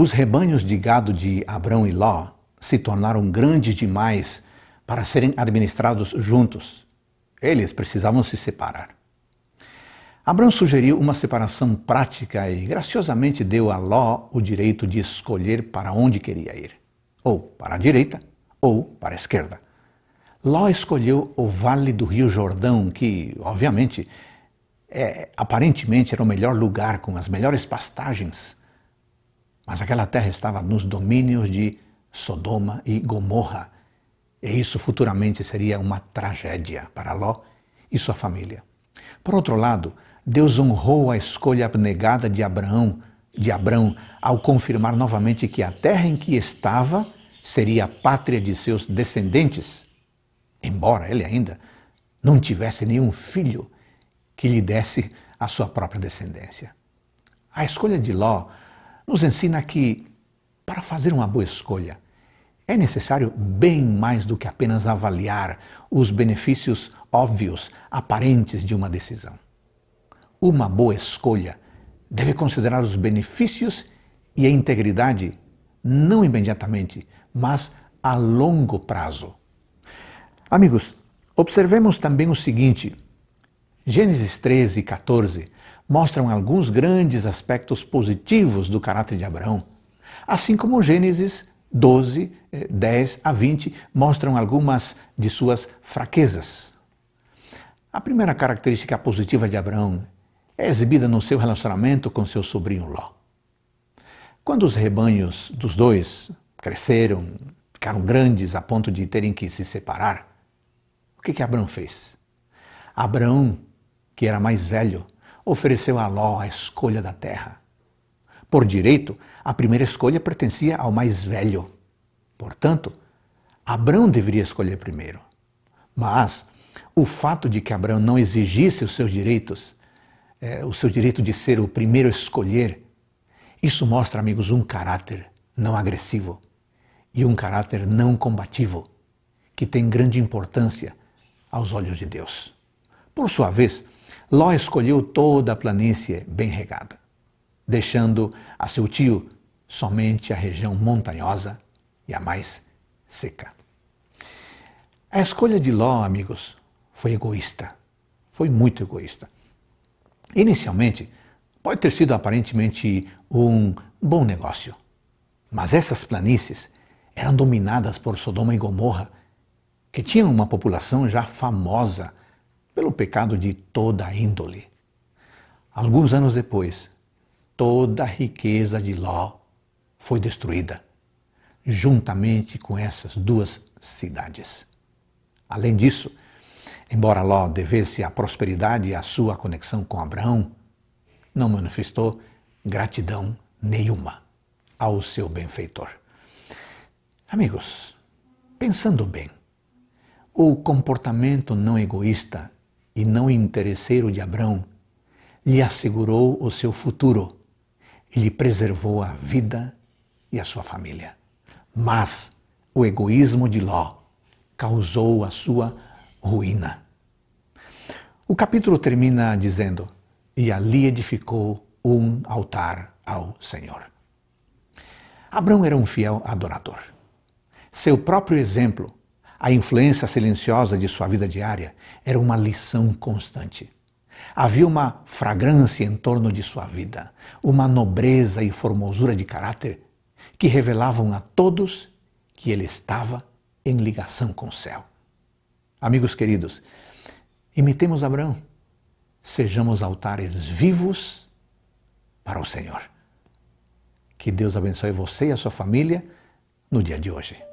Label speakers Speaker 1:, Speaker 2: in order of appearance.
Speaker 1: Os rebanhos de gado de Abrão e Ló se tornaram grandes demais para serem administrados juntos. Eles precisavam se separar. Abrão sugeriu uma separação prática e graciosamente deu a Ló o direito de escolher para onde queria ir, ou para a direita ou para a esquerda. Ló escolheu o vale do Rio Jordão, que, obviamente, é, aparentemente era o melhor lugar com as melhores pastagens. Mas aquela terra estava nos domínios de Sodoma e Gomorra. E isso futuramente seria uma tragédia para Ló e sua família. Por outro lado, Deus honrou a escolha abnegada de Abraão, de Abraão, ao confirmar novamente que a terra em que estava seria a pátria de seus descendentes, embora ele ainda não tivesse nenhum filho que lhe desse a sua própria descendência. A escolha de Ló nos ensina que, para fazer uma boa escolha, é necessário bem mais do que apenas avaliar os benefícios óbvios, aparentes de uma decisão. Uma boa escolha deve considerar os benefícios e a integridade, não imediatamente, mas a longo prazo. Amigos, observemos também o seguinte: Gênesis 13 e 14 mostram alguns grandes aspectos positivos do caráter de Abraão, assim como Gênesis 12, 10 eh, a 20 mostram algumas de suas fraquezas. A primeira característica positiva de Abraão é exibida no seu relacionamento com seu sobrinho Ló. Quando os rebanhos dos dois cresceram, ficaram grandes a ponto de terem que se separar, o que, que Abraão fez? Abraão, que era mais velho, ofereceu a Ló a escolha da terra. Por direito, a primeira escolha pertencia ao mais velho. Portanto, Abrão deveria escolher primeiro. Mas o fato de que Abraão não exigisse os seus direitos, é, o seu direito de ser o primeiro a escolher, isso mostra, amigos, um caráter não agressivo e um caráter não combativo, que tem grande importância aos olhos de Deus. Por sua vez, Ló escolheu toda a planície bem regada, deixando a seu tio somente a região montanhosa e a mais seca. A escolha de Ló, amigos, foi egoísta. Foi muito egoísta. Inicialmente, pode ter sido aparentemente um bom negócio, mas essas planícies eram dominadas por Sodoma e Gomorra, que tinham uma população já famosa pelo pecado de toda a índole. Alguns anos depois, toda a riqueza de Ló foi destruída, juntamente com essas duas cidades. Além disso, embora Ló devesse à prosperidade e à sua conexão com Abraão, não manifestou gratidão nenhuma ao seu benfeitor. Amigos, pensando bem, o comportamento não egoísta e não interesseiro de Abrão, lhe assegurou o seu futuro e lhe preservou a vida e a sua família. Mas o egoísmo de Ló causou a sua ruína. O capítulo termina dizendo: E ali edificou um altar ao Senhor. Abraão era um fiel adorador. Seu próprio exemplo a influência silenciosa de sua vida diária era uma lição constante. Havia uma fragrância em torno de sua vida, uma nobreza e formosura de caráter que revelavam a todos que ele estava em ligação com o céu. Amigos queridos, imitemos Abraão, sejamos altares vivos para o Senhor. Que Deus abençoe você e a sua família no dia de hoje.